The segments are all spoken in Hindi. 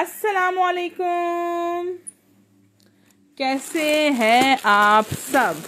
असलकुम कैसे हैं आप सब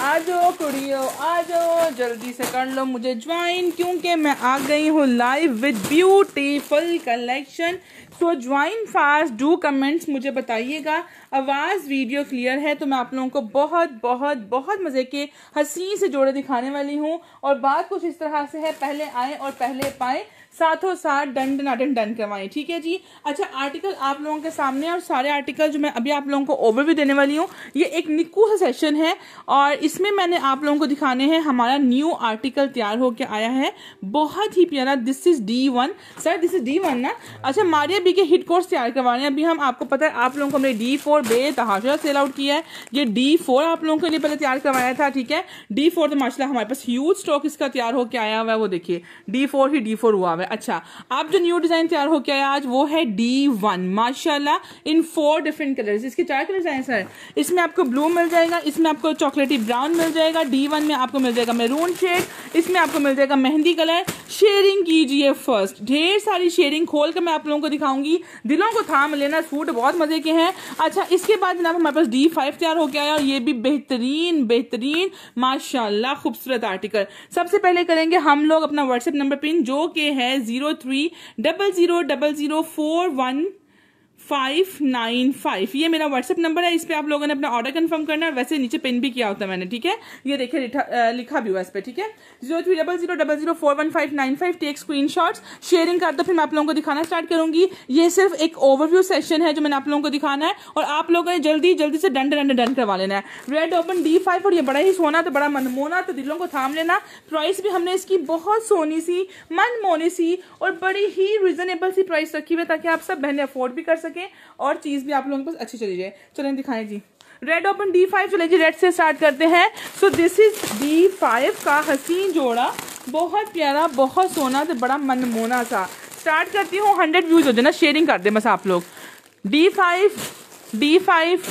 आ जाओ कुड़ियो आ जाओ जल्दी से कर लो मुझे ज्वाइन क्योंकि मैं आ गई हूँ live with beautiful collection so join fast do comments मुझे बताइएगा आवाज़ वीडियो क्लियर है तो मैं आप लोगों को बहुत बहुत बहुत मज़े के हसी से जोड़े दिखाने वाली हूँ और बात कुछ इस तरह से है पहले आए और पहले पाए साथों साथ डन डना डन डन करवाएं ठीक है जी अच्छा आर्टिकल आप लोगों के सामने और सारे आर्टिकल जो मैं अभी आप लोगों को ओवरव्यू देने वाली हूँ ये एक निकू सेशन है और इसमें मैंने आप लोगों को दिखाने हैं हमारा न्यू आर्टिकल तैयार होकर आया है बहुत ही प्यारा this is D one sir this is D one ना अच्छा मारिया बी के हिट कोर्स तैयार करवा रहे हैं अभी हम आपको पता है आप लोगों को हमने डी फोर बेतहाशा सेल आउट किया है ये डी फोर आप लोगों के लिए पहले तैयार करवाया था ठीक है डी फोर तो माशाला हमारे पास ह्यूज स्टॉक इसका तैयार होकर आया हुआ है वो देखिए डी फोर ही डी फोर हुआ हुआ है अच्छा आप जो न्यू डिज़ाइन तैयार हो गया है आज वो है डी वन माशाल्लाह इन फोर डिफरेंट कलर इसके चार कलर आए सर इसमें आपको ब्लू मिल जाएगा इसमें आपको चॉकलेटी ब्राउन मिल जाएगा डी वन में आपको मिल जाएगा मेरून शेड इसमें आपको मिल जाएगा मेहंदी कलर शेयरिंग कीजिए फर्स्ट ढेर सारी शेयरिंग खोल कर मैं आप लोगों को दिखाऊंगी दिलों को थाम लेना सूट बहुत मज़े के हैं अच्छा इसके बाद जनाब हमारे पास डी फाइव तैयार हो गया है और ये भी बेहतरीन बेहतरीन माशाला खूबसूरत आर्टिकल सबसे पहले करेंगे हम लोग अपना व्हाट्सएप नंबर पिन जो के है Zero three double zero double zero four one. Five nine five ये मेरा व्हाट्सअप नंबर है इस पर आप लोगों ने अपना ऑर्डर कन्फर्म करना है वैसे नीचे पिन भी किया होता है मैंने ठीक है ये देखिए लिखा भी हुआ इस पर ठीक है zero three double zero double zero four one five nine five take screen sharing करता फिर मैं आप लोगों को दिखाना स्टार्ट करूंगी ये सिर्फ एक ओवरव्यू सेशन है जो मैंने आप लोगों को दिखाना है और आप लोगों ने जल्दी जल्दी से डन डन डन करवा लेना है रेड ओपन डी फाइव और ये बड़ा ही सोना तो बड़ा मनमोना तो दिलों को थाम लेना प्राइस भी हमने इसकी बहुत सोनी सी मनमोनी सी और बड़ी ही रिजनेबल सी प्राइस रखी हुई ताकि आप सब बहने अफोर्ड भी कर सकें सके और चीज़ भी आप लोगों के पास अच्छी चली जाए चले दिखाएं G red open D five चले जी रेड से स्टार्ट करते हैं so this is D five का हसीन जोड़ा बहुत प्यारा बहुत सोना तो बड़ा मनमोना सा स्टार्ट करती हूँ हंड्रेड व्यूज़ हो जाए ना शेयरिंग कर दे बस आप लोग D five D five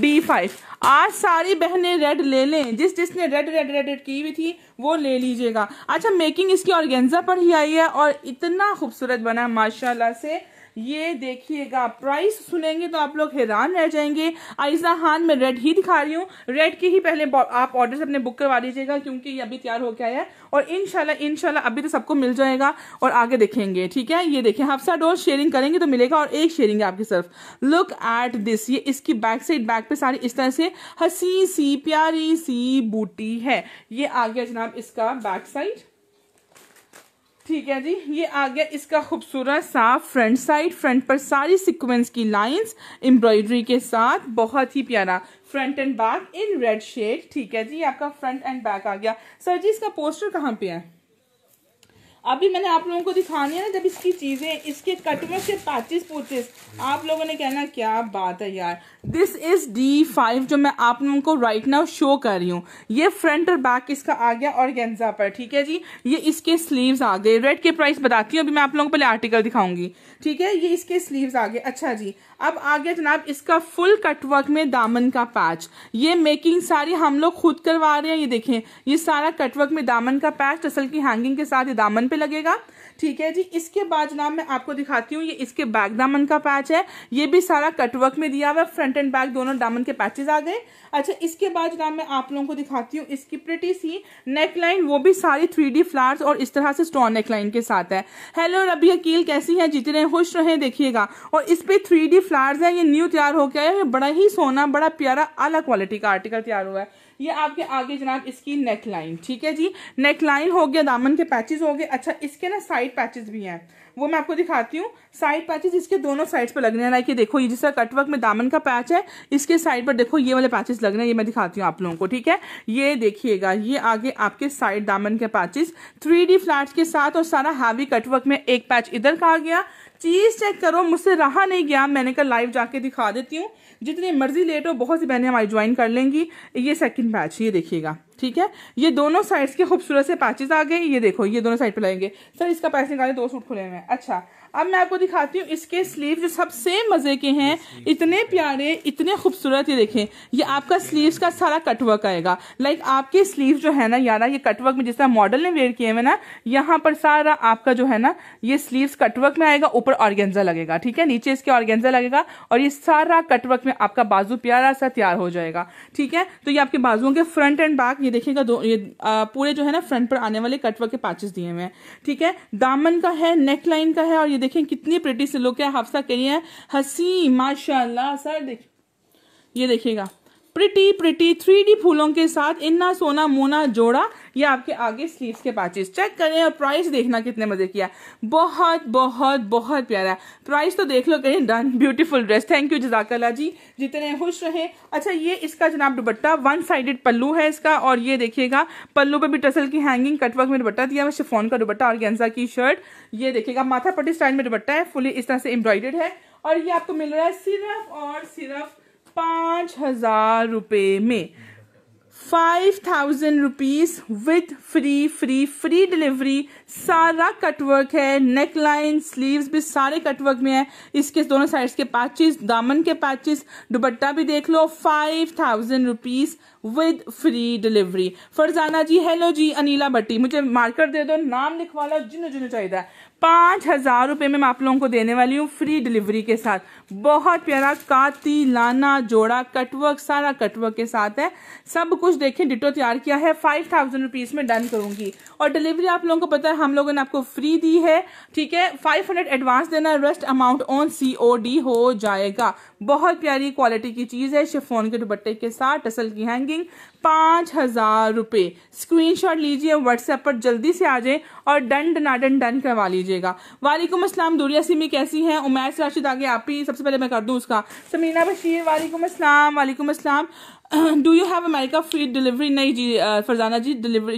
D five आज सारी बहनें रेड ले लें जिस जिसने रेड रेड रेड रेड की हुई थी वो ले लीजिएगा अच्छा मेकिंग इसकी ऑर्गेन्जा पर ही आई है और इतना खूबसूरत बना माशाल्लाह से ये देखिएगा प्राइस सुनेंगे तो आप लोग हैरान रह जाएंगे आइजा हान मैं रेड ही दिखा रही हूँ रेड की ही पहले आप ऑर्डर अपने बुक करवा लीजिएगा क्योंकि ये अभी तैयार होकर आया है और इनशाला इनशाला अभी तो सबको मिल जाएगा और आगे देखेंगे ठीक है ये देखिए हफ्सा डोर शेयरिंग करेंगे तो मिलेगा और एक शेयरिंग है आपकी सिर्फ लुक एट दिस ये इसकी बैक साइड बैक पे सारी इस तरह से हसी सी प्यारी सी बूटी है ये आ गया जनाब इसका बैक साइड ठीक है जी ये आ गया इसका खूबसूरत सा फ्रंट साइड फ्रंट पर सारी सिक्वेंस की लाइंस एम्ब्रॉयडरी के साथ बहुत ही प्यारा front and back in red shade ठीक है जी आपका फ्रंट एंड बैक आ गया सर जी इसका पोस्टर कहाँ पे है अभी मैंने आप लोगों को दिखानी है ना जब इसकी चीज़ें इसके कट में से पैचिस पोचिस आप लोगों ने कहना क्या बात है यार दिस इज डी फाइव जो मैं आप लोगों को राइट नाउ शो कर रही हूँ ये फ्रंट और बैक इसका आ गया और गेंजा पर ठीक है जी ये इसके स्लीव्स आ गए रेड के प्राइस बताती हूँ अभी मैं आप लोगों को पहले आर्टिकल दिखाऊंगी ठीक है ये इसके स्लीव आ गए अच्छा जी अब आ गया जनाब इसका फुल कटवर्क में दामन का पैच ये मेकिंग सारी हम लोग खुद करवा रहे हैं ये देखें ये सारा कटवर्क में दामन का पैच असल की हैंगिंग के साथ ये दामन पे लगेगा ठीक है जी इसके बाद जनाब मैं आपको दिखाती हूँ ये इसके बैक दामन का पैच है ये भी सारा कटवर्क में दिया हुआ फ्रंट एंड बैक दोनों दामन के पैचेज आ गए अच्छा इसके बाद जनाब मैं आप लोगों को दिखाती हूँ इसकी प्रिटी सी नेक लाइन वो भी सारी थ्री फ्लावर्स और इस तरह से स्टोन नेक लाइन के साथ है हेलो रबी अकील कैसी है जितने खुश रहे देखिएगा और इस पर थ्री फ्लावर्स है ये न्यू तैयार हो गया है बड़ा ही सोना बड़ा प्यारा अलग क्वालिटी का आर्टिकल तैयार हुआ है ये आपके आगे जनाब इसकी नेक लाइन ठीक है जी नेक लाइन हो गया दामन के पैचेज हो गए अच्छा इसके ना साइड साइड पैचेस भी हैं वो मैं आपको दिखाती हूँ साइड पैचेस इसके दोनों साइड्स पर लगने हैं लाइक ये देखो ये जैसा कटवर्क में दामन का पैच है इसके साइड पर देखो ये वाले पैचेस लग रहे हैं ये मैं दिखाती हूँ आप लोगों को ठीक है ये देखिएगा ये आगे आपके साइड दामन के पैचेस थ्री फ्लैट्स के साथ और सारा हैवी कटवर्क में एक पैच इधर का आ गया चीज़ चेक करो मुझसे रहा नहीं गया मैंने कहा लाइव जाके दिखा देती हूँ जितनी मर्जी लेट हो बहुत सी बहनें हमारी ज्वाइन कर लेंगी ये सेकंड पैच ये देखिएगा ठीक है ये दोनों साइड्स के खूबसूरत से पैचेस आ गए ये देखो ये दोनों साइड पे लगेंगे सर इसका पैच निकाले दो सूट खुले हुए हैं अच्छा अब मैं आपको दिखाती हूँ इसके स्लीव जो सबसे मज़े के हैं इतने प्यारे इतने खूबसूरत ये देखें ये आपका स्लीव्स का सारा कटवर्क आएगा लाइक आपके स्लीव जो है ना यार ये कटवर्क में जिस तरह मॉडल ने वेयर किए हुए ना यहाँ पर सारा आपका जो है ना ये स्लीव्स कटवर्क में आएगा ऊपर ऑर्गेंजा लगेगा ठीक है नीचे इसके ऑर्गेंजा लगेगा और ये सारा कटवर्क में आपका बाजू प्यारा सा तैयार हो जाएगा ठीक है तो ये आपके बाजुओं के फ्रंट एंड बैक ये देखेगा दो ये पूरे जो है ना फ्रंट पर आने वाले कटवर्क के पैचेस दिए हुए हैं ठीक है दामन का है नेक लाइन का है और ये देखें कितनी प्रेटी से लुक है हाफसा कही है हसी माशाल्लाह सर देखिए ये देखिएगा प्रिटी प्रिटी थ्री फूलों के साथ इन्ना सोना मोना जोड़ा ये आपके आगे स्लीव्स के पैचेस चेक करें और प्राइस देखना कितने मजे किया बहुत बहुत बहुत प्यारा है प्राइस तो देख लो कहीं done beautiful dress thank you जजाकला जी जितने खुश रहे अच्छा ये इसका जनाब दुपट्टा वन साइडेड पल्लू है इसका और ये देखिएगा पल्लू पर भी टसल की हैंगिंग कटवर्क में दुपट्टा दिया वैसे फोन का दुपट्टा और गेंजा की शर्ट ये देखिएगा माथा पट्टी स्टाइल में दुपट्टा है फुली इस तरह से एम्ब्रॉयडेड है और ये आपको मिल रहा है सिर्फ और सिर्फ पांच हजार रुपए में five thousand rupees with free free free delivery सारा कटवर्क है नेक लाइन स्लीव्स भी सारे कटवर्क में है इसके दोनों साइड्स के पैचेस दामन के पैचेस दुपट्टा भी देख लो five thousand rupees with free delivery Farzana ji hello जी अनिला भट्टी मुझे मार्कर दे दो नाम लिखवा लो जिन्हों जिन्हों चाहिए पांच हजार रुपये में मैं आप लोगों को देने वाली हूँ फ्री डिलीवरी के साथ बहुत प्यारा काती लाना जोड़ा कटवर्क सारा कटवर्क के साथ है सब कुछ देखें डिटो तैयार किया है फाइव थाउजेंड रुपीज़ में डन करूंगी और डिलीवरी आप लोगों को पता है हम लोगों ने आपको फ्री दी है ठीक है फाइव हंड्रेड एडवांस देना rest amount on C O D हो जाएगा बहुत प्यारी क्वालिटी की चीज़ है शिफोन के दुपट्टे के साथ टसल की हैंगिंग पांच हज़ार स्क्रीन लीजिए व्हाट्सएप पर जल्दी से आ जाए और डन डना डन डन करवा लीजिएगा वालेकुम असलम दूरिया सिमी कैसी है उमैद राशिद आगे आप ही सब सबसे पहले मैं कर दूँ उसका समीना बशीर वालेकुम अस्सलाम वालेकुम अस्सलाम do you have America free delivery नहीं जी uh, Farzana ji delivery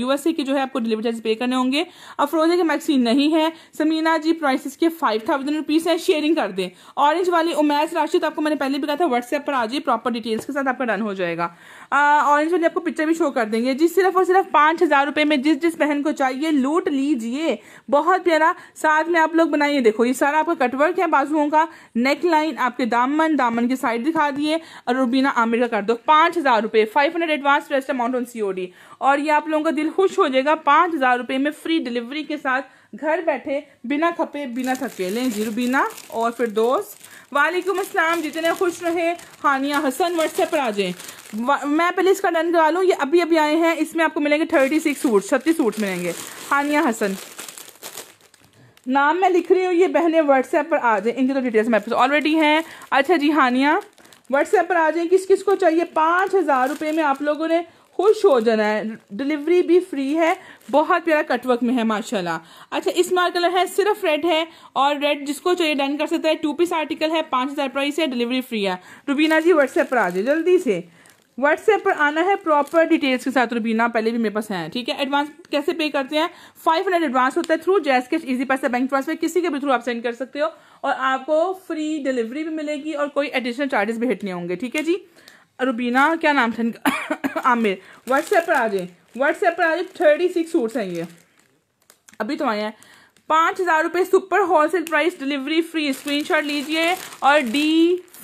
U S A के जो है आपको डिलीवरी चार्ज पे करने होंगे अफरोजे के मैक्सी नहीं है समीना जी प्राइसेस के फाइव थाउजेंड रुपीज़ हैं शेयरिंग कर दें ऑरेंज वाली उमैस राशिद आपको मैंने पहले भी कहा था व्हाट्सएप पर आ जाइए प्रॉपर डिटेल्स के साथ आपका डन हो जाएगा ऑरेंज वाली आपको पिक्चर भी शो कर देंगे जी सिर्फ और सिर्फ पाँच हज़ार रुपये में जिस जिस बहन को चाहिए लूट लीजिए बहुत प्यारा साथ में आप लोग बनाइए देखो ये सारा आपका कटवर्क है बाजुओं का नेक लाइन आपके दामन दामन की साइड दिखा दिए और रूबीना आमिर का कर दो पाँच हज़ार रुपये five hundred advance rest amount on C और ये आप लोगों का दिल खुश हो जाएगा पांच हज़ार रुपये में फ्री डिलीवरी के साथ घर बैठे बिना खपे बिना थके लें जी बिना और फिर दोस्त वालेकुम अस्सलाम जितने खुश रहे हानिया हसन व्हाट्सएप पर आ जाएँ मैं पहले इसका डन करा लूँ ये अभी अभी आए हैं इसमें आपको मिलेंगे थर्टी सिक्स सूट छत्तीस सूट मिलेंगे हानिया हसन नाम मैं लिख रही हूँ ये बहने व्हाट्सएप पर आ जाएँ इनकी तो डिटेल्स मेरे पास ऑलरेडी हैं अच्छा जी हानिया व्हाट्सएप पर आ जाएँ किस किस को चाहिए पाँच हज़ार रुपये में आप लोगों ने खुश हो जाना है डिलीवरी भी फ्री है बहुत प्यारा कटवर्क में है माशाल्लाह अच्छा इसमें कलर है सिर्फ रेड है और रेड जिसको चाहिए डन कर सकता है टू पीस आर्टिकल है पाँच हज़ार प्राइस है डिलीवरी फ्री है रुबीना जी व्हाट्सएप पर आ जाए जल्दी से व्हाट्सएप पर आना है प्रॉपर डिटेल्स के साथ रुबीना पहले भी मेरे पास है ठीक है एडवांस कैसे पे करते हैं फाइव हंड्रेड एडवांस होता है through JazzCash Easypaisa bank transfer किसी के भी थ्रू आप सेंड कर सकते हो और आपको फ्री डिलीवरी भी मिलेगी और कोई एडिशनल चार्जेस भी हिट नहीं होंगे ठीक है जी रूबीना क्या नाम था इनका आमिर व्हाट्सएप पर आ जाए व्हाट्सएप पर आ जाए थर्टी सिक्स सूट्स हैं ये अभी तो आए हैं पाँच हज़ार रुपये super sale price delivery free screenshot लीजिए और डी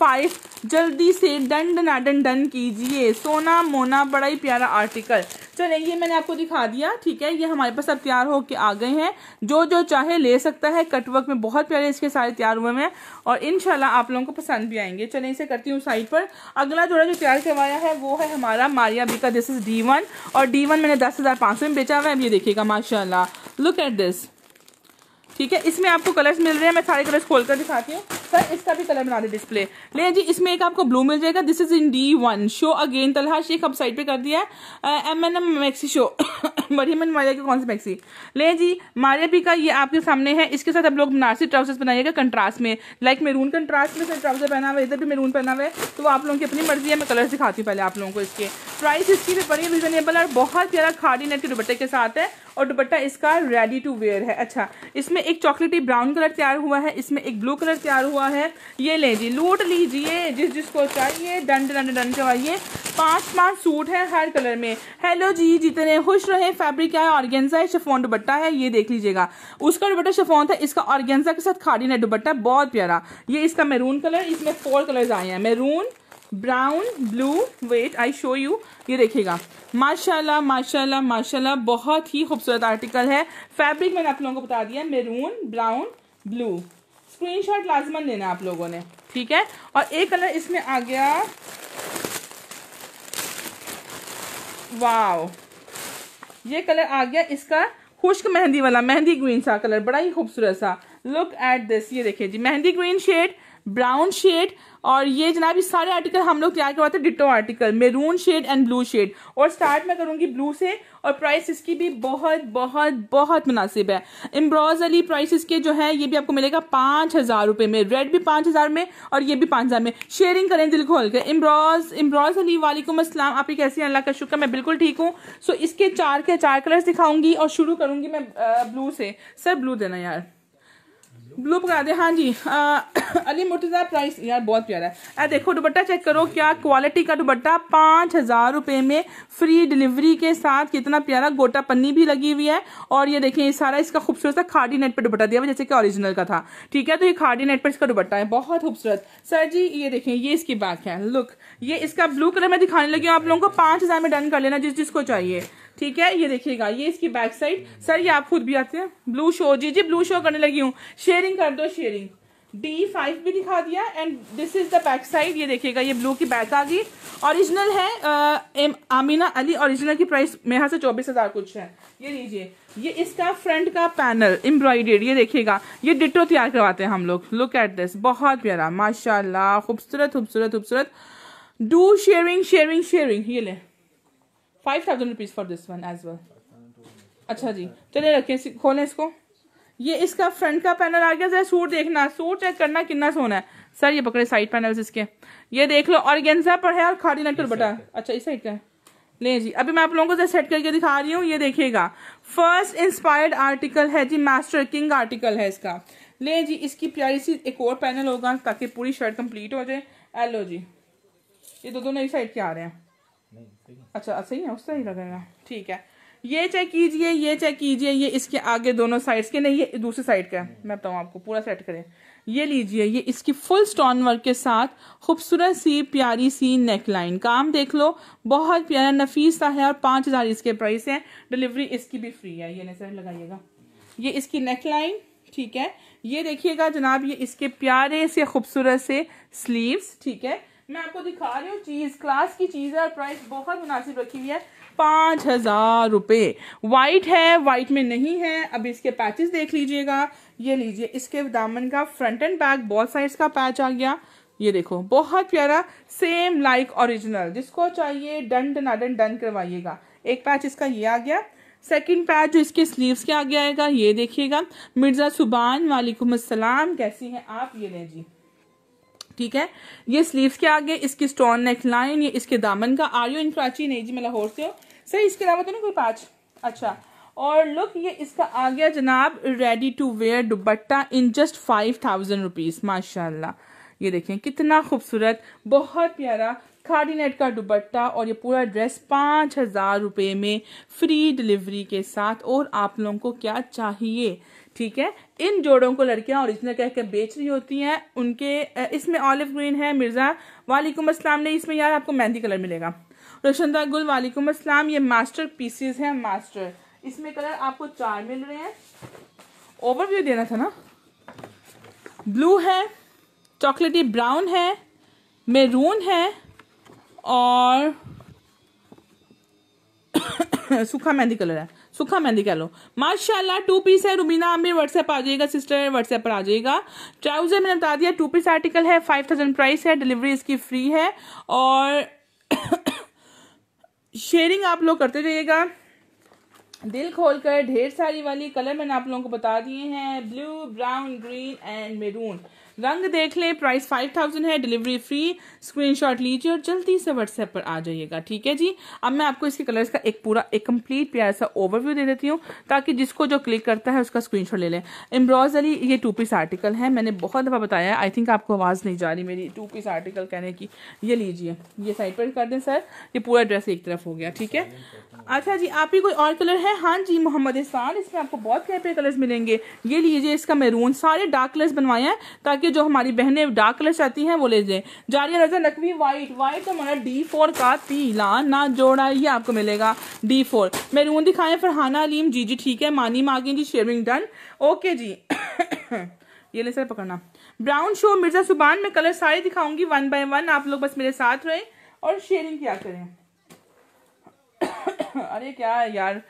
फाइव जल्दी से डन डनाडन डन कीजिए सोना मोना बड़ा ही प्यारा आर्टिकल चले ये मैंने आपको दिखा दिया ठीक है ये हमारे पास अब तैयार होके आ गए हैं जो जो चाहे ले सकता है कटवर्क में बहुत प्यारे इसके सारे तैयार हुए हैं और इनशाला आप लोगों को पसंद भी आएंगे चले इसे करती हूँ साइड पर अगला जोड़ा जो तैयार करवाया है वो है हमारा मारिया बी का दिस इज डी वन और डी वन मैंने दस हज़ार सौ में बेचा हुआ है अब ये देखिएगा माशाला लुक एट दिस ठीक है इसमें आपको कलर्स मिल रहे हैं मैं सारे कलर्स खोल कर दिखाती हूँ सर इसका भी कलर बना दे डिस्प्ले ले जी इसमें एक आपको ब्लू मिल जाएगा this is in D one show again Talha Shaikh अब साइड पे कर दिया है M N M maxi show Maryam and Maria की कौन सी मैक्सी ले जी मारिया पी का ये आपके सामने है इसके साथ आप लोग बनारसी ट्राउजर्स बनाइएगा कंट्रास्ट में लाइक मेरून कंट्रास्ट में सर ट्राउजर पहना हुआ इधर भी मेरून पहना हुआ है तो आप लोगों की अपनी मर्जी है मैं कलर दिखाती हूँ पहले आप लोगों को इसके प्राइस इसकी भी बड़ी रिजनेबल और बहुत प्यारा खाड़ी नेट के दुपट्टे के साथ है और दुपट्टा इसका रेडी टू वेयर है अच्छा इसमें एक चॉकलेटी ब्राउन कलर तैयार हुआ है इसमें एक ब्लू कलर तैयार हुआ है ये ले जी लूट लीजिए जिस जिसको चाहिए डंड डंड डंड चाहिए पांच पांच सूट है हर कलर में हेलो जी जितने खुश रहे फैब्रिक क्या है ऑर्गेंजा है शफोन दुबट्टा है ये देख लीजिएगा उसका दुबट्टा शफोन था इसका ऑर्गेंजा के साथ खाड़ी नेट दुबट्टा बहुत प्यारा ये इसका मेरून कलर इसमें फोर कलर आए हैं maroon brown blue wait I show you ये देखिएगा माशाल्लाह माशाल्लाह माशाल्लाह बहुत ही खूबसूरत आर्टिकल है फैब्रिक मैंने आप लोगों को बता दिया मेरून ब्राउन ब्लू स्क्रीनशॉट लाजमन लेना आप लोगों ने ठीक है और एक कलर इसमें आ गया वाओ ये कलर आ गया इसका खुश्क मेहंदी वाला मेहंदी ग्रीन सा कलर बड़ा ही खूबसूरत सा लुक एट दिस ये देखिए जी mehndi green shade brown shade और ये जनाब ये सारे आर्टिकल हम लोग तैयार करवाते हैं ditto article maroon shade and blue shade और स्टार्ट मैं करूंगी ब्लू से और प्राइस इसकी भी बहुत बहुत बहुत मुनासिब है इम्ब्रॉज अली प्राइस इसके जो है ये भी आपको मिलेगा पाँच हज़ार रुपये में रेड भी पाँच हज़ार में और ये भी पाँच हज़ार में शेयरिंग करें दिल खोल कर एम्ब्रॉज इम्ब्रॉज अली वालेकुम असलम आप कैसे अल्लाह का शुक्र मैं बिल्कुल ठीक हूँ सो इसके चार के चार कलर्स दिखाऊंगी और शुरू करूंगी मैं ब्लू से सर ब्लू देना यार ब्लू पकड़ा दे हाँ जी आ, अली मुर्तज़ा प्राइस यार बहुत प्यारा है आ, देखो दुपट्टा चेक करो क्या क्वालिटी का दुपट्टा पाँच हज़ार रुपये में फ्री डिलीवरी के साथ कितना प्यारा गोटा पन्नी भी लगी हुई है और ये देखें ये सारा इसका खूबसूरत सा खाड़ी नेट पर दुपट्टा दिया हुआ जैसे कि ओरिजिनल का था ठीक है तो ये खाड़ी नेट पर इसका दुपट्टा है बहुत खूबसूरत सर जी ये देखें ये इसकी बैक है लुक ये इसका ब्लू कलर मैं दिखाने लगी हूँ आप लोगों को पाँच में डन कर लेना जिस जिसको चाहिए ठीक है ये देखिएगा ये इसकी बैक साइड सर ये आप खुद भी आते हैं ब्लू शो जी जी ब्लू शो करने लगी हूँ शेयरिंग कर दो शेयरिंग डी फाइव भी दिखा दिया and this is the back side ये देखिएगा ये ब्लू की बैक आ गई ओरिजिनल है आ, एम आमीना अली ओरिजिनल की प्राइस मेरे से चौबीस हजार कुछ है ये लीजिए ये इसका फ्रंट का पैनल एम्ब्रॉयडेड ये देखिएगा ये डिटो तैयार करवाते हैं हम लोग लुक एट दिस बहुत प्यारा माशाल्लाह खूबसूरत खूबसूरत खूबसूरत डू शेयरिंग शेयरिंग शेयरिंग ये ले five thousand rupees for this one as well अच्छा जी चलिए तो रखिए खोलें इसको ये इसका फ्रंट का पैनल आ गया जरा सूट देखना सूट चेक करना कितना सोना है सर ये पकड़े साइड पैनल इसके ये देख लो और पर है और खाड़ी नेट बटा अच्छा इस साइड का है ले जी अभी मैं आप लोगों को सेट करके दिखा रही हूँ ये देखिएगा फर्स्ट इंस्पायर्ड आर्टिकल है जी मास्टर किंग आर्टिकल है इसका ले जी इसकी प्यारी सी एक और पैनल होगा ताकि पूरी शर्ट कंप्लीट हो जाए एलो जी ये दो दोनों एक साइड के आ रहे हैं अच्छा सही है उससे ही लगेगा ठीक है ये चेक कीजिए ये चेक कीजिए ये इसके आगे दोनों साइड्स के नहीं ये दूसरी साइड का मैं बताऊँ आपको पूरा सेट करें ये लीजिए ये इसकी फुल स्टोन वर्क के साथ खूबसूरत सी प्यारी सी नेक लाइन काम देख लो बहुत प्यारा नफीस सा है और पांच हज़ार इसके प्राइस है डिलीवरी इसकी भी फ्री है ये नजर लगाइएगा ये इसकी नेक लाइन ठीक है ये देखिएगा जनाब ये इसके प्यारे से खूबसूरत से स्लीव्स ठीक है मैं आपको दिखा रही हूँ चीज़ क्लास की चीज़ है और प्राइस बहुत मुनासिब रखी हुई है पाँच हज़ार रुपये वाइट है वाइट में नहीं है अब इसके पैचेस देख लीजिएगा ये लीजिए इसके दामन का फ्रंट एंड बैक बहुत साइड का पैच आ गया ये देखो बहुत प्यारा सेम लाइक ओरिजिनल जिसको चाहिए डन डन डन करवाइएगा एक पैच इसका ये आ गया सेकंड पैच जो इसके स्लीव्स के आगे आएगा ये देखिएगा मिर्ज़ा सुबान वालेकुम अस्सलाम कैसी हैं आप ये लें जी ठीक है ये स्लीव्स के आगे इसकी स्टोन नेक लाइन ये इसके दामन का आर यू इन कराची नहीं जी मैं लाहौर से हो सही इसके अलावा तो ना कोई पाँच अच्छा और लुक ये इसका आ गया जनाब रेडी टू वेयर दुबट्टा in just five thousand rupees माशाला ये देखें कितना खूबसूरत बहुत प्यारा खाड़ी नेट का दुबट्टा और ये पूरा ड्रेस पाँच हज़ार रुपये में फ्री डिलीवरी के साथ और आप लोगों को क्या चाहिए ठीक है इन जोड़ों को लड़कियां ओरिजिनल कहकर बेच रही होती हैं उनके इसमें ऑलिव ग्रीन है मिर्जा वालेकुम असलम ने इसमें यार आपको मेहंदी कलर मिलेगा रोशनदा गुल वालेकुम असलम ये मास्टर पीसीज हैं मास्टर इसमें कलर आपको चार मिल रहे हैं ओवरव्यू देना था ना ब्लू है चॉकलेटी ब्राउन है मेरून है और सूखा मेहंदी कलर है सूखा मेहंदी कह लो माशाला टू पीस है रुबीना आमिर व्हाट्सएप आ जाएगा सिस्टर व्हाट्सएप पर आ जाएगा ट्राउजर मैंने बता दिया टू पीस आर्टिकल है फाइव थाउजेंड प्राइस है डिलीवरी इसकी फ्री है और शेयरिंग आप लोग करते जाइएगा दिल खोलकर ढेर सारी वाली कलर मैंने आप लोगों को बता दिए हैं blue brown green and maroon रंग देख लें प्राइस फाइव थाउजेंड है डिलीवरी फ्री स्क्रीनशॉट लीजिए और जल्दी से व्हाट्सएप पर आ जाइएगा ठीक है जी अब मैं आपको इसके कलर्स का एक पूरा एक कंप्लीट प्यार सा ओवरव्यू दे देती हूँ ताकि जिसको जो क्लिक करता है उसका स्क्रीन ले लें एम्ब्रॉज अली ये टू पीस आर्टिकल है मैंने बहुत दफ़ा बताया आई थिंक आपको आवाज़ नहीं जा रही मेरी टू पीस आर्टिकल कहने की ये लीजिए ये साइड पर कर दें सर ये पूरा ड्रेस एक तरफ हो गया ठीक है अच्छा जी आप ही कोई और कलर है हाँ जी मोहम्मद इसमें आपको बहुत प्यारे प्यारे कलर्स मिलेंगे ये लीजिए इसका मेरून सारे डार्क कलर्स बनवाए हैं ताकि के जो हमारी बहनें डार्क कलर चाहती हैं वो ले जाए जारिया रजा नकवी वाइट वाइट तो हमारा डी फोर का पीला ना जोड़ा ये आपको मिलेगा डी फोर ऊन दिखाए फरहाना अलीम जी जी ठीक है मानी मागी जी शेयरिंग डन ओके जी ये ले सर पकड़ना ब्राउन शो मिर्जा सुबान में कलर सारे दिखाऊंगी वन बाय वन आप लोग बस मेरे साथ रहें और शेयरिंग क्या करें अरे क्या है यार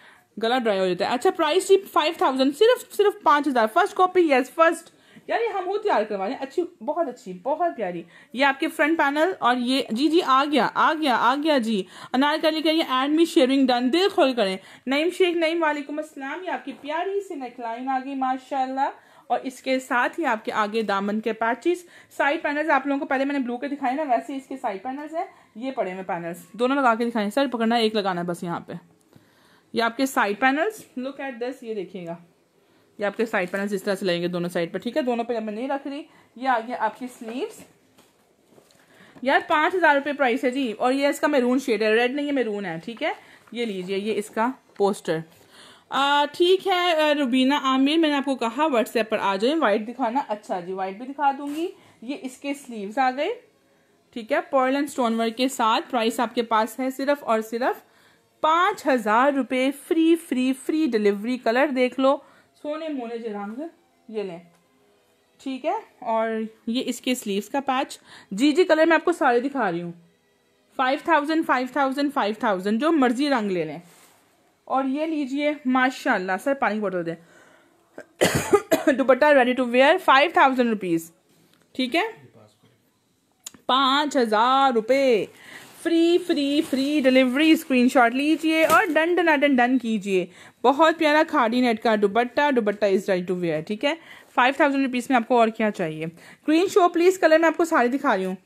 गला ड्राई हो जाता है अच्छा प्राइस जी फाइव थाउजेंड सिर्फ सिर्फ पाँच हज़ार फर्स्ट कॉपी यस फर्स्ट यार ये हम हो तैयार करवा रहे हैं अच्छी बहुत अच्छी बहुत प्यारी ये आपके फ्रंट पैनल और ये जी जी आ गया आ गया आ गया जी अनारकली करिए एंड मी शेयरिंग डन दिल खोल करें नईम शेख नईम वालेकुम असलम ये आपकी प्यारी सी नेकलाइन आ गई माशाला और इसके साथ ही आपके आगे दामन के पैचिस साइड पैनल्स आप लोगों को पहले मैंने ब्लू के दिखाए ना वैसे इसके साइड पैनल्स हैं ये पड़े हुए पैनल्स दोनों लगा के दिखाएं सर पकड़ना एक लगाना बस यहाँ पे ये आपके side panels look at this ये देखिएगा ये आपके साइड पैनल इस तरह से लगेंगे दोनों साइड पर ठीक है दोनों पे मैं नहीं रख रही ये आ गया आपकी स्लीव्स यार पाँच हज़ार रुपये प्राइस है जी और ये इसका मेरून शेड है रेड नहीं है मेरून है ठीक है ये लीजिए ये इसका पोस्टर ठीक है रुबीना आमिर मैंने आपको कहा व्हाट्सएप पर आ जाए वाइट दिखाना अच्छा जी वाइट भी दिखा दूंगी ये इसके स्लीव्स आ गए ठीक है पर्ल एंड स्टोन वर्क के साथ प्राइस आपके पास है सिर्फ और सिर्फ पाँच हज़ार रुपये free free free delivery colour देख लो सोने मोने जो रंग ये लें ठीक है और ये इसके स्लीव्स का पैच जी जी कलर मैं आपको सारे दिखा रही हूँ five thousand five thousand five thousand जो मर्जी रंग ले लें और ये लीजिए माशाल्लाह सर पानी की बोतल दें दुपट्टा ready to wear five thousand rupees ठीक है पाँच हज़ार रुपये free free free delivery screenshot लीजिए और डन डन डन डन कीजिए बहुत प्यारा खाड़ी नेट का dupatta dupatta is right to where ठीक है फाइव थाउजेंड रुपीज़ में आपको और क्या चाहिए ग्रीन शो प्लीज़ कलर मैं आपको सारी दिखा रही हूँ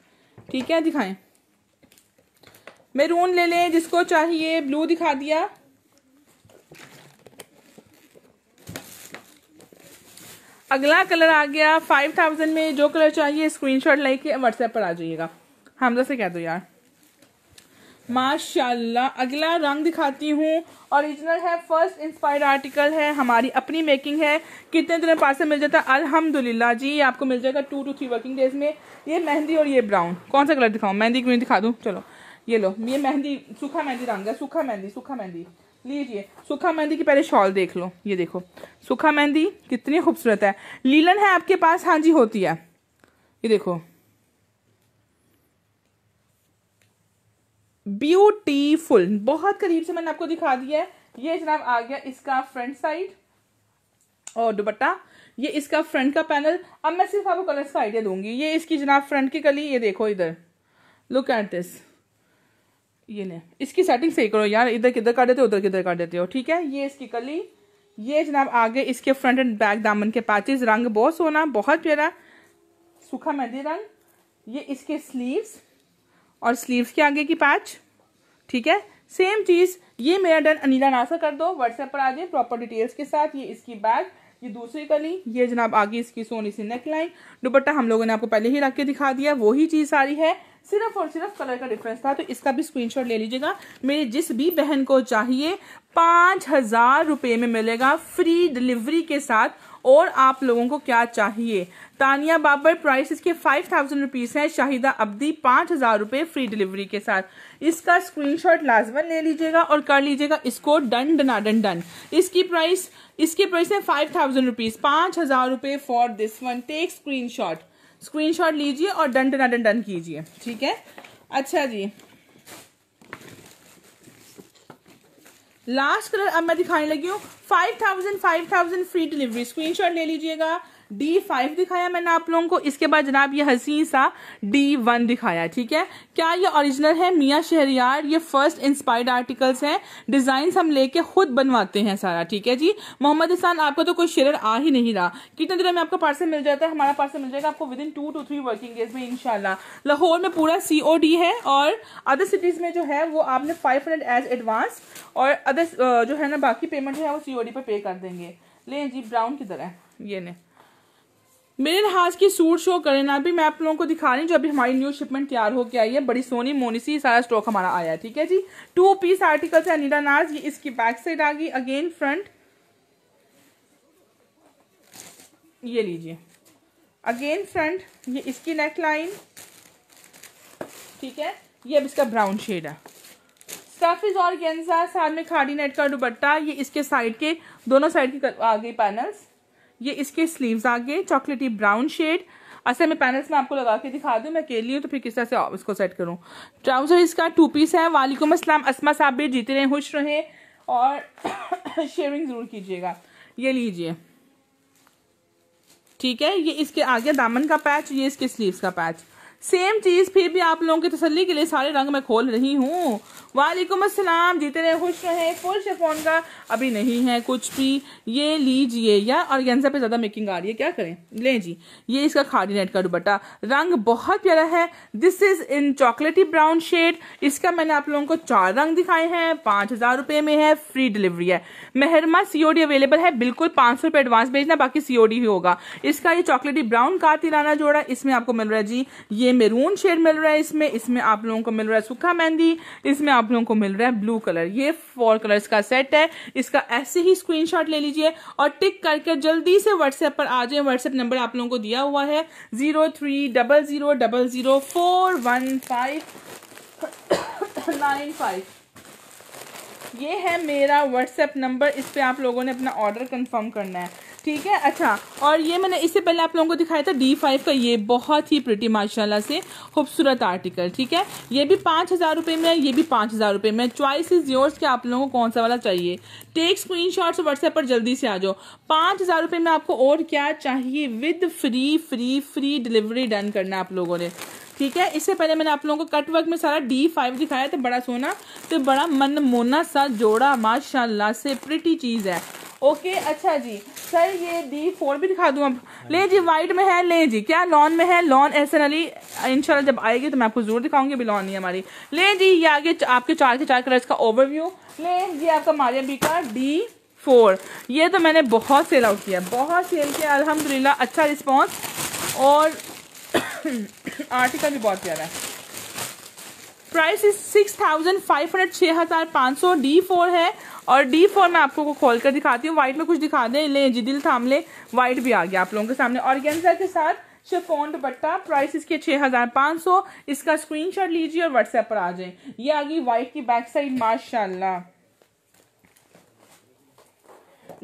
ठीक है दिखाएं मेरून ले लें जिसको चाहिए ब्लू दिखा दिया अगला कलर आ गया फाइव थाउजेंड में जो कलर चाहिए स्क्रीनशॉट लेके व्हाट्सएप पर आ जाइएगा हमजा से कह दो यार माशाल्लाह अगला रंग दिखाती हूँ ओरिजिनल है फर्स्ट इंस्पायर्ड आर्टिकल है हमारी अपनी मेकिंग है कितने दिन पास से मिल जाता है अल्हम्दुलिल्लाह जी आपको मिल जाएगा two two three working days में ये मेहंदी और ये ब्राउन कौन सा कलर दिखाऊँ मेहंदी क्यों दिखा दूँ चलो ये लो ये मेहंदी सूखा मेहंदी रंग है सूखा मेहंदी सूखा मेहंदी लीजिए सूखा मेहंदी की पहले शॉल देख लो ये देखो सूखा मेहंदी कितनी खूबसूरत है लीलन है आपके पास हाँ जी होती है ये देखो ब्यूटीफुल बहुत करीब से मैंने आपको दिखा दिया है ये जनाब आ गया इसका फ्रंट साइड और दुपट्टा ये इसका फ्रंट का पैनल अब मैं सिर्फ आपको कलर्स का आइडिया दूंगी ये इसकी जनाब फ्रंट की कली ये देखो इधर लुक एट दिस ये नहीं इसकी सेटिंग सही करो यार इधर किधर काट देते हो उधर किधर काट देते हो ठीक है ये इसकी कली ये जनाब आगे इसके फ्रंट एंड बैक दामन के पैचेज रंग बहुत सोना बहुत प्यारा सूखा मेहंदी रंग ये इसके स्लीव्स और स्लीव्स के आगे की पैच ठीक है सेम चीज ये मेरा डन अनिला नासा कर दो व्हाट्सएप पर आ जाए प्रॉपर डिटेल्स के साथ ये इसकी बैग ये दूसरी कली ये जनाब आगे इसकी सोनी सी नेक लाइन दुपट्टा हम लोगों ने आपको पहले ही रख के दिखा दिया वही चीज सारी है सिर्फ और सिर्फ कलर का डिफरेंस था तो इसका भी स्क्रीनशॉट ले लीजिएगा मेरी जिस भी बहन को चाहिए पाँच हजार रुपये में मिलेगा फ्री डिलीवरी के साथ और आप लोगों को क्या चाहिए तानिया बाबर प्राइस इसके फाइव थाउजेंड रुपीज़ है शाहिदा अब्दी पांच हज़ार रुपए फ्री डिलीवरी के साथ इसका स्क्रीनशॉट लाजमन ले लीजिएगा और कर लीजिएगा इसको डन डना डन डन इसकी प्राइस इसके प्राइस है फाइव थाउजेंड रुपीज़ पांच हज़ार रुपए for this one take screenshot screenshot लीजिए और डन डना डन डन कीजिए ठीक है अच्छा जी लास्ट कलर अब मैं दिखाने लगी हूँ five thousand five thousand free delivery screenshot ले लीजिएगा डी फाइव दिखाया मैंने आप लोगों को इसके बाद जनाब ये हसीन सा डी वन दिखाया ठीक है क्या ये ओरिजिनल है मियाँ शहरियार ये फर्स्ट इंस्पायर्ड आर्टिकल्स हैं डिजाइन हम लेके खुद बनवाते हैं सारा ठीक है जी मोहम्मद इसान आपका तो कोई शेयर आ ही नहीं रहा कितने दिनों में आपका पार्सल मिल जाता है हमारा पार्सल मिल जाएगा आपको within two two three working days में इनशाला लाहौर में पूरा सी है और अदर सिटीज में जो है वो आपने फाइव हंड्रेड एज एडवांस और अदर जो है ना बाकी पेमेंट है वो सी ओ पर पे कर देंगे ले जी ब्राउन की तरह ये ने मेरे लिहाज की सूट शो करें ना भी मैं आप लोगों को दिखा रही हूँ जो अभी हमारी न्यू शिपमेंट तैयार होकर आई है बड़ी सोनी मोनी सी सारा स्टॉक हमारा आया है ठीक है जी टू पीस आर्टिकल्स है अनिडा नाज ये इसकी बैक साइड आ गई अगेन फ्रंट ये लीजिए अगेन फ्रंट ये इसकी नेक लाइन ठीक है ये अब इसका ब्राउन शेड है स्टफ इज और गेंजा साथ में खाड़ी नेट का दुबट्टा ये इसके साइड के दोनों साइड की आ गई पैनल्स ये इसके स्लीव्स आ गए चॉकलेटी ब्राउन शेड असल मैं पैनल्स में आपको लगा के दिखा दूँ मैं अकेली हूँ तो फिर किस तरह से इसको सेट करूँ ट्राउजर इसका टू पीस है वालेकुम असलम असमा साहब भी जीते रहे खुश रहें और शेयरिंग ज़रूर कीजिएगा ये लीजिए ठीक है ये इसके आगे दामन का पैच ये इसके स्लीव्स का पैच सेम चीज़ फिर भी आप लोगों की तसली के लिए सारे रंग मैं खोल रही हूँ वालेकुम असलम जीते रहे खुश रहे फुल शेफोन का अभी नहीं है कुछ भी ये लीजिए या और गेंजा पे ज़्यादा मेकिंग आ रही है क्या करें लें जी ये इसका खादी नेट का दुबट्टा रंग बहुत प्यारा है दिस इज़ इन चॉकलेटी ब्राउन शेड इसका मैंने आप लोगों को चार रंग दिखाए हैं पांच हज़ार रुपए में है फ्री डिलीवरी है मेहरमा सी अवेलेबल है बिल्कुल पांच सौ एडवांस भेजना बाकी सी ही होगा इसका ये चॉकलेटी ब्राउन का तिराना जोड़ा इसमें आपको मिल रहा है जी ये ये मेरून शेड मिल रहा है इसमें इसमें आप लोगों को मिल रहा है सूखा मेहंदी इसमें आप लोगों को मिल रहा है ब्लू कलर ये फोर कलर्स का सेट है इसका ऐसे ही स्क्रीनशॉट ले लीजिए और टिक करके जल्दी से व्हाट्सएप पर आ जाए व्हाट्सएप नंबर आप लोगों को दिया हुआ है जीरो ये है मेरा व्हाट्सएप नंबर इस पर आप लोगों ने अपना ऑर्डर कन्फर्म करना है ठीक है अच्छा और ये मैंने इससे पहले आप लोगों को दिखाया था डी फाइव का ये बहुत ही प्रिटी माशाल्लाह से खूबसूरत आर्टिकल ठीक है ये भी पाँच हज़ार रुपये में ये भी पाँच हज़ार रुपये में चॉइस इज़ योर्स के आप लोगों को कौन सा वाला चाहिए टेक स्क्रीन शॉट्स व्हाट्सएप पर जल्दी से आ जाओ पाँच हज़ार रुपये में आपको और क्या चाहिए with free free free delivery done करना आप लोगों ने ठीक है इससे पहले मैंने आप लोगों को कट वर्क में सारा डी फाइव दिखाया तो बड़ा सोना तो बड़ा मनमोना सा जोड़ा माशाल्लाह से प्रिटी चीज़ है ओके अच्छा जी सर ये डी फोर भी दिखा दूँ अब ले जी वाइट में है ले जी क्या लॉन में है लॉन ऐसे नली इन जब आएगी तो मैं आपको जरूर दिखाऊंगी अभी लॉन नहीं हमारी ले जी ये आगे आपके चार के चार कलर्स का ओवरव्यू ले जी आपका मारिया बी का डी फोर ये तो मैंने बहुत सेल आउट किया बहुत सेल किया अलहमदिल्ला अच्छा रिस्पॉन्स और आर्टिकल भी बहुत प्यारा है price six thousand five hundred छः हज़ार पाँच सौ डी फोर है और डी फोर में आपको खोल कर दिखाती हूँ व्हाइट में कुछ दिखा दें ले जी दिल थाम ले व्हाइट भी आ गया आप लोगों के सामने और के साथ शिफोन दुपट्टा प्राइस इसके छः हज़ार पाँच सौ इसका स्क्रीनशॉट लीजिए और व्हाट्सएप पर आ जाए ये आ गई वाइट की बैक साइड माशाला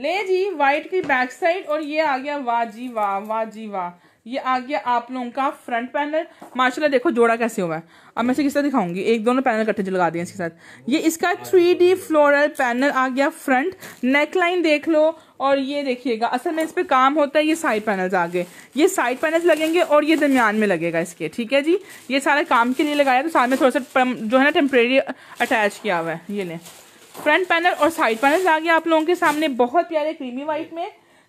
ले जी वाइट की बैक साइड और ये आ गया वाह जी वाह वाह जी वाह ये आ गया आप लोगों का फ्रंट पैनल माशाल्लाह देखो जोड़ा कैसे हुआ है अब मैं इसे किस तरह दिखाऊंगी एक दोनों पैनल इकट्ठे लगा दिए इसके साथ ये इसका थ्री डी फ्लोरल पैनल आ गया फ्रंट नेकलाइन देख लो और ये देखिएगा असल में इस पर काम होता है ये साइड पैनल्स आगे ये साइड पैनल्स लगेंगे और ये दरमियान में लगेगा इसके ठीक है जी ये सारा काम के लिए लगाया तो साथ में थोड़ा सा जो है ना टेम्परेरी अटैच किया हुआ है ये ले फ्रंट पैनल और साइड पैनल आ गया आप लोगों के सामने बहुत प्यारे क्रीमी वाइट में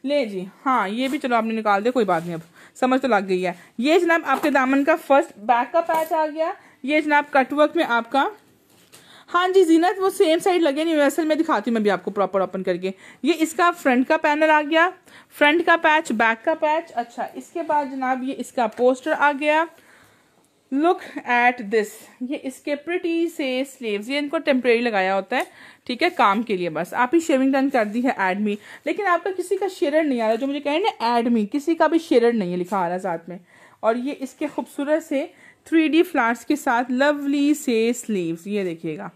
ले जी हाँ ये भी चलो आपने निकाल दिया कोई बात नहीं अब समझ तो लग गई है ये जनाब आपके दामन का फर्स्ट बैक का पैच आ गया ये जनाब कटवर्क में आपका हाँ जी जीनत वो सेम साइड लगे नहीं वैसे मैं दिखाती हूँ मैं भी आपको प्रॉपर ओपन करके ये इसका फ्रंट का पैनल आ गया फ्रंट का पैच बैक का पैच अच्छा इसके बाद जनाब ये इसका पोस्टर आ गया लुक एट दिस ये इसके प्रिटी से स्लीव्स ये इनको टेम्परेरी लगाया होता है ठीक है काम के लिए बस आप ही शेविंग डन कर दी है एडमी लेकिन आपका किसी का शेरर नहीं आ रहा जो मुझे कह रहे ना एडमी किसी का भी शेरर नहीं है लिखा आ रहा साथ में और ये इसके खूबसूरत से थ्री डी फ्लावर्स के साथ लवली से स्लीव्स ये देखिएगा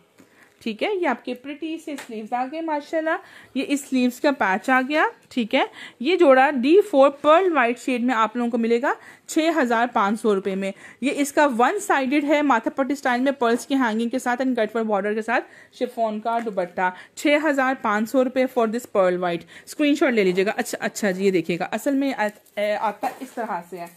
ठीक है ये आपके प्रिटी से स्लीव्स आ गए माशाल्लाह ये इस स्लीव्स का पैच आ गया ठीक है ये जोड़ा D four pearl white shade में आप लोगों को मिलेगा छः हज़ार पाँच सौ रुपये में ये इसका वन साइडेड है माथापट्टी स्टाइल में पर्ल्स की हैंगिंग के साथ एंड गटवर बॉर्डर के साथ शिफोन का दुबट्टा छः हज़ार पाँच सौ रुपये for this pearl white shot ले लीजिएगा अच्छा अच्छा जी ये देखिएगा असल में आता इस तरह से है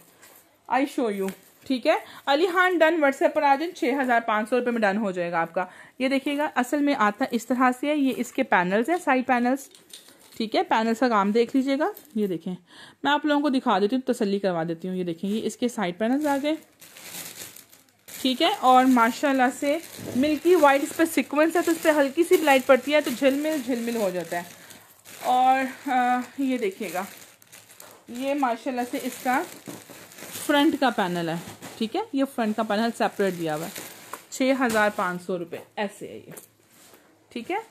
आई शो यू ठीक है अली खान डन व्हाट्सएप पर आ जाए छः हज़ार पाँच सौ रुपये में डन हो जाएगा आपका ये देखिएगा असल में आता इस तरह से है ये इसके पैनल्स हैं साइड पैनल्स ठीक है पैनल्स का काम देख लीजिएगा ये देखें मैं आप लोगों को दिखा देती हूँ तसली करवा देती हूँ ये देखें ये इसके साइड पैनल्स आ गए ठीक है और माशाल्लाह से मिल्की वाइट इस पर सिक्वेंस है तो इस पर हल्की सी लाइट पड़ती है तो झिलमिल झिलमिल हो जाता है और आ, ये देखिएगा ये माशाल्लाह से इसका फ्रंट का पैनल है ठीक है ये फ्रंट का पैनल सेपरेट दिया हुआ है छः हज़ार पाँच सौ रुपये ऐसे है ये ठीक है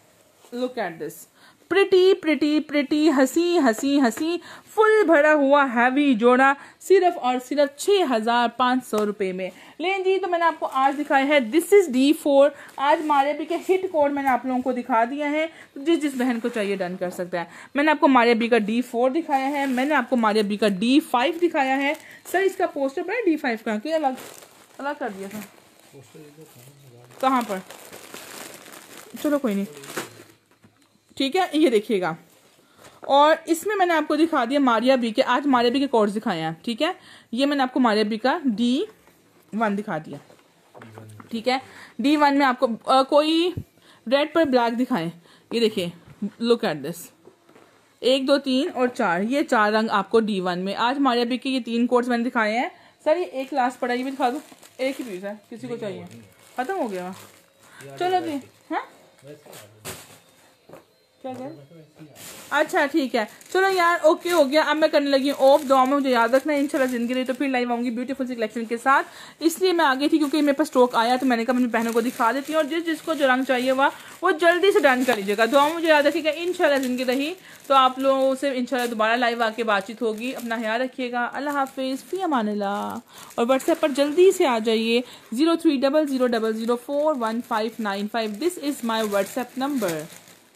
look at this pretty pretty pretty हसी हसी हसी फुल भरा हुआ हैवी जोड़ा सिर्फ और सिर्फ छः हज़ार पाँच सौ रुपये में लें जी तो मैंने आपको आज दिखाया है दिस इज़ डी फोर आज मारेबी के हिट कोड मैंने आप लोगों को दिखा दिया है तो जिस जिस बहन को चाहिए डन कर सकता है मैंने आपको मारेबी का डी फोर दिखाया है मैंने आपको मारेबी का डी फाइव दिखाया है सर इसका पोस्टर पर डी फाइव का कि अलग अलग कर दिया था कहाँ पर चलो कोई नहीं ठीक है ये देखिएगा और इसमें मैंने आपको दिखा दिया मारिया बी के आज मारिया बी के कोर्स दिखाए हैं ठीक है ये मैंने आपको मारिया बी का डी वन दिखा दिया ठीक है डी वन में आपको आ, कोई रेड पर ब्लैक दिखाएं ये देखिए लुक एट दिस एक दो तीन और चार ये चार रंग आपको डी वन में आज मारिया बी के ये तीन कोर्स मैंने दिखाए हैं सर ये एक लास्ट पड़ा ये भी दिखा दो एक ही पीस है किसी को चाहिए खत्म हो गया चलो जी है क्या अच्छा ठीक है चलो यार ओके हो गया अब मैं करने लगी हूँ ऑफ दुआ में मुझे याद रखना है इंशाल्लाह जिंदगी रही तो फिर लाइव आऊंगी ब्यूटीफुल सी कलेक्शन के साथ इसलिए मैं आ गई थी क्योंकि मेरे पास स्टॉक आया तो मैंने कहा मैं बहनों को दिखा देती हूँ और जिस जिसको जो रंग चाहिए हुआ वो जल्दी से डन कर लीजिएगा दुआ मुझे याद रखिएगा इनशाला जिंदगी रही तो आप लोगों से इनशाला दोबारा लाइव आके बातचीत होगी अपना ख्याल रखिएगा अल्लाह हाफिज़ फ़ी अमान और व्हाट्सएप पर जल्दी से आ जाइए zero three double zero double zero four one five nine five this is my WhatsApp number